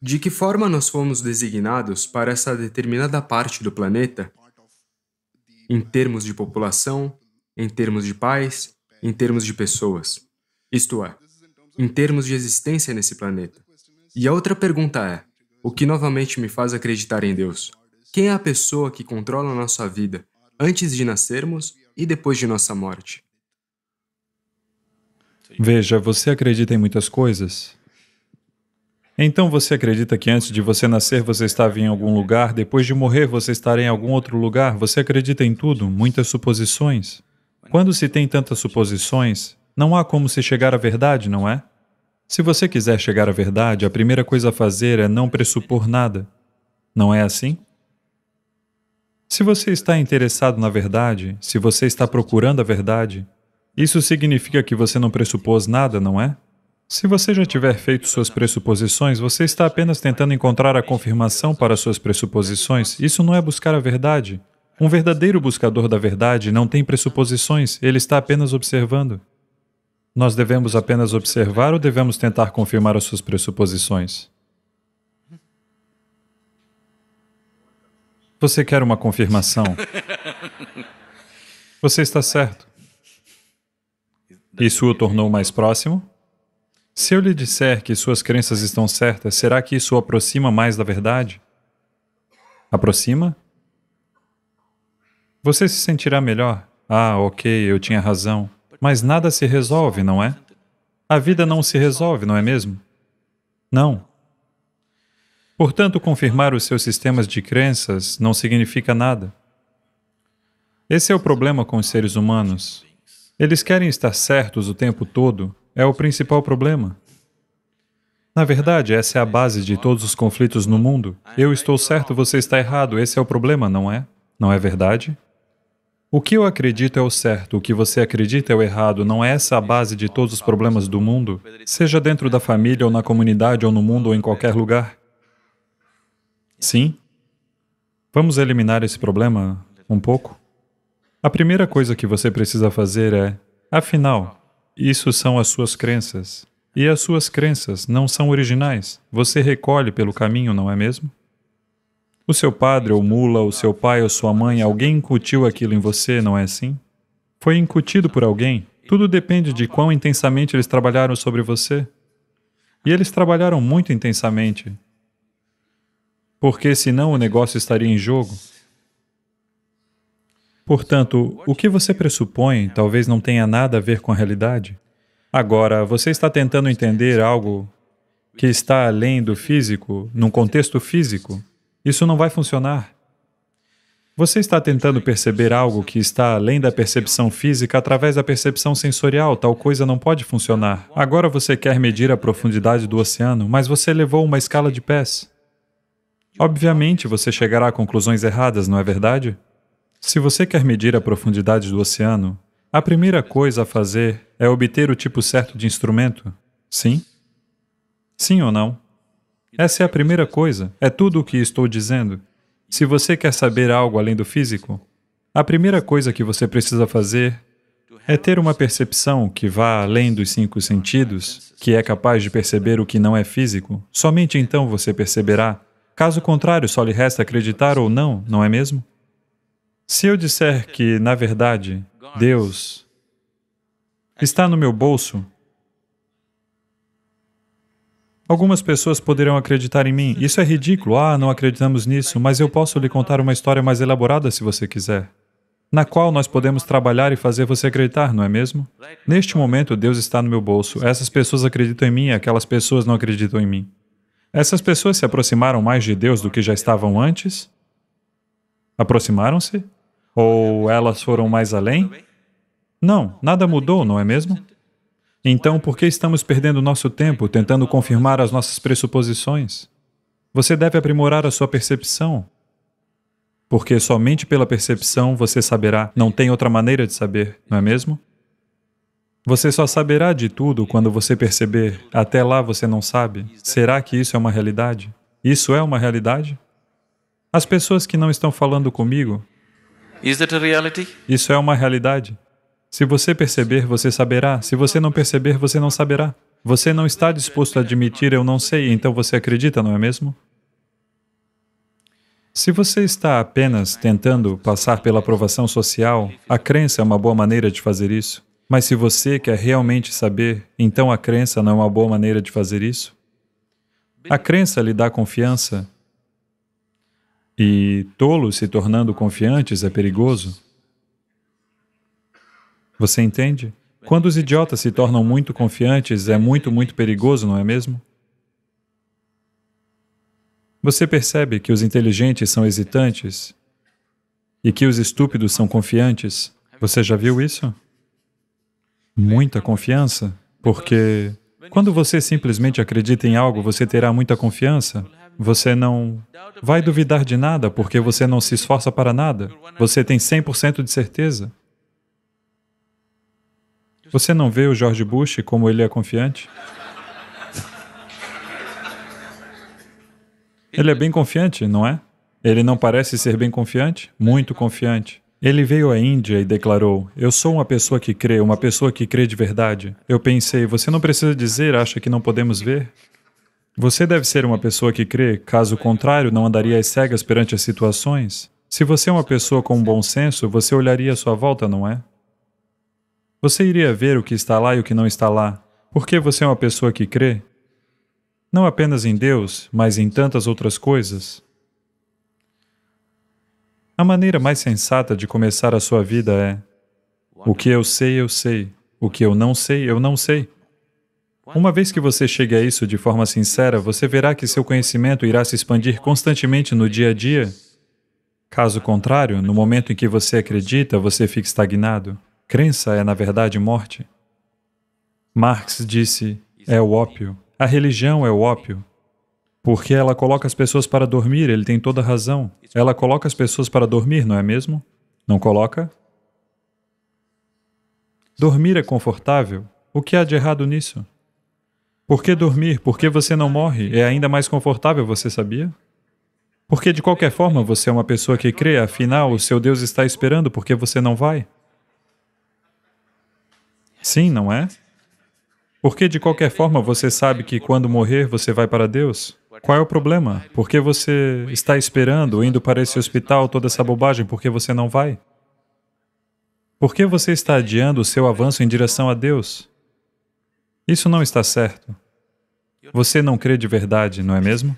De que forma nós fomos designados para essa determinada parte do planeta? Em termos de população, em termos de pais, em termos de pessoas. Isto é, em termos de existência nesse planeta. E a outra pergunta é: o que novamente me faz acreditar em Deus? Quem é a pessoa que controla a nossa vida antes de nascermos e depois de nossa morte? Veja, você acredita em muitas coisas? Então você acredita que antes de você nascer você estava em algum lugar, depois de morrer você estará em algum outro lugar? Você acredita em tudo? Muitas suposições. Quando se tem tantas suposições, não há como se chegar à verdade, não é? Se você quiser chegar à verdade, a primeira coisa a fazer é não pressupor nada. Não é assim? Se você está interessado na verdade, se você está procurando a verdade, isso significa que você não pressupôs nada, não é? Se você já tiver feito suas pressuposições, você está apenas tentando encontrar a confirmação para suas pressuposições. Isso não é buscar a verdade. Um verdadeiro buscador da verdade não tem pressuposições, ele está apenas observando. Nós devemos apenas observar ou devemos tentar confirmar as suas pressuposições? Você quer uma confirmação. Você está certo. Isso o tornou mais próximo? Se eu lhe disser que suas crenças estão certas, será que isso o aproxima mais da verdade? Aproxima? Você se sentirá melhor. Ah, ok, eu tinha razão. Mas nada se resolve, não é? A vida não se resolve, não é mesmo? Não. Portanto, confirmar os seus sistemas de crenças não significa nada. Esse é o problema com os seres humanos. Eles querem estar certos o tempo todo é o principal problema. Na verdade, essa é a base de todos os conflitos no mundo. Eu estou certo, você está errado, esse é o problema, não é? Não é verdade? O que eu acredito é o certo, o que você acredita é o errado, não é essa a base de todos os problemas do mundo? Seja dentro da família, ou na comunidade, ou no mundo, ou em qualquer lugar. Sim? Vamos eliminar esse problema um pouco? A primeira coisa que você precisa fazer é, afinal, isso são as suas crenças. E as suas crenças não são originais. Você recolhe pelo caminho, não é mesmo? O seu padre ou mula, o seu pai ou sua mãe, alguém incutiu aquilo em você, não é assim? Foi incutido por alguém. Tudo depende de quão intensamente eles trabalharam sobre você. E eles trabalharam muito intensamente. Porque senão o negócio estaria em jogo. Portanto, o que você pressupõe talvez não tenha nada a ver com a realidade. Agora, você está tentando entender algo que está além do físico, num contexto físico. Isso não vai funcionar. Você está tentando perceber algo que está além da percepção física através da percepção sensorial, tal coisa não pode funcionar. Agora você quer medir a profundidade do oceano, mas você levou uma escala de pés. Obviamente você chegará a conclusões erradas, não é verdade? Se você quer medir a profundidade do oceano, a primeira coisa a fazer é obter o tipo certo de instrumento. Sim? Sim ou não? Essa é a primeira coisa, é tudo o que estou dizendo. Se você quer saber algo além do físico, a primeira coisa que você precisa fazer é ter uma percepção que vá além dos cinco sentidos, que é capaz de perceber o que não é físico. Somente então você perceberá. Caso contrário, só lhe resta acreditar ou não, não é mesmo? Se eu disser que, na verdade, Deus está no meu bolso, Algumas pessoas poderão acreditar em mim. Isso é ridículo. Ah, não acreditamos nisso, mas eu posso lhe contar uma história mais elaborada se você quiser. Na qual nós podemos trabalhar e fazer você acreditar, não é mesmo? Neste momento, Deus está no meu bolso. Essas pessoas acreditam em mim aquelas pessoas não acreditam em mim. Essas pessoas se aproximaram mais de Deus do que já estavam antes? Aproximaram-se? Ou elas foram mais além? Não, nada mudou, não é mesmo? Então, por que estamos perdendo nosso tempo tentando confirmar as nossas pressuposições? Você deve aprimorar a sua percepção, porque somente pela percepção você saberá, não tem outra maneira de saber, não é mesmo? Você só saberá de tudo quando você perceber, até lá você não sabe. Será que isso é uma realidade? Isso é uma realidade? As pessoas que não estão falando comigo isso é uma realidade. Se você perceber, você saberá. Se você não perceber, você não saberá. Você não está disposto a admitir eu não sei, então você acredita, não é mesmo? Se você está apenas tentando passar pela aprovação social, a crença é uma boa maneira de fazer isso. Mas se você quer realmente saber, então a crença não é uma boa maneira de fazer isso? A crença lhe dá confiança e tolos se tornando confiantes é perigoso? Você entende? Quando os idiotas se tornam muito confiantes, é muito, muito perigoso, não é mesmo? Você percebe que os inteligentes são hesitantes e que os estúpidos são confiantes? Você já viu isso? Muita confiança, porque quando você simplesmente acredita em algo, você terá muita confiança. Você não vai duvidar de nada porque você não se esforça para nada. Você tem 100% de certeza. Você não vê o George Bush como ele é confiante? Ele é bem confiante, não é? Ele não parece ser bem confiante? Muito confiante. Ele veio à Índia e declarou: Eu sou uma pessoa que crê, uma pessoa que crê de verdade. Eu pensei: Você não precisa dizer, acha que não podemos ver? Você deve ser uma pessoa que crê, caso contrário, não andaria às cegas perante as situações. Se você é uma pessoa com bom senso, você olharia à sua volta, não é? Você iria ver o que está lá e o que não está lá, porque você é uma pessoa que crê, não apenas em Deus, mas em tantas outras coisas. A maneira mais sensata de começar a sua vida é: o que eu sei, eu sei, o que eu não sei, eu não sei. Uma vez que você chegue a isso de forma sincera, você verá que seu conhecimento irá se expandir constantemente no dia a dia. Caso contrário, no momento em que você acredita, você fica estagnado. Crença é, na verdade, morte. Marx disse, é o ópio. A religião é o ópio. Porque ela coloca as pessoas para dormir, ele tem toda razão. Ela coloca as pessoas para dormir, não é mesmo? Não coloca? Dormir é confortável. O que há de errado nisso? Por que dormir? Por que você não morre? É ainda mais confortável, você sabia? Porque de qualquer forma você é uma pessoa que crê, afinal, o seu Deus está esperando, porque você não vai? Sim, não é? Porque de qualquer forma você sabe que quando morrer você vai para Deus? Qual é o problema? Por que você está esperando, indo para esse hospital, toda essa bobagem, Porque você não vai? Por que você está adiando o seu avanço em direção a Deus? Isso não está certo. Você não crê de verdade, não é mesmo?